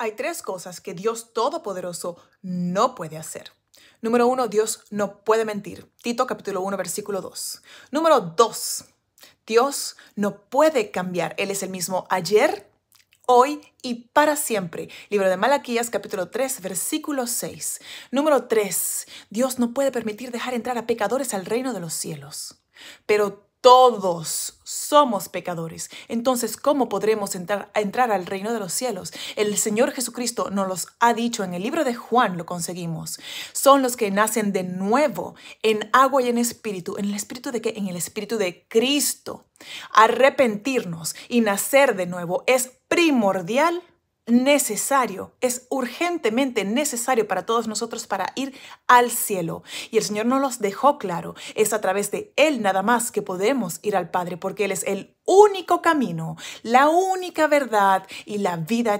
Hay tres cosas que Dios Todopoderoso no puede hacer. Número uno, Dios no puede mentir. Tito capítulo 1, versículo 2. Número dos, Dios no puede cambiar. Él es el mismo ayer, hoy y para siempre. Libro de Malaquías capítulo 3, versículo 6. Número tres, Dios no puede permitir dejar entrar a pecadores al reino de los cielos. Pero todos somos pecadores. Entonces, ¿cómo podremos entrar, entrar, al reino de los cielos? El Señor Jesucristo nos los ha dicho en el libro de Juan, lo conseguimos. Son los que nacen de nuevo en agua y en espíritu. ¿En el espíritu de qué? En el espíritu de Cristo. Arrepentirnos y nacer de nuevo es primordial necesario, es urgentemente necesario para todos nosotros para ir al cielo. Y el Señor nos los dejó claro, es a través de Él nada más que podemos ir al Padre, porque Él es el único camino, la única verdad y la vida.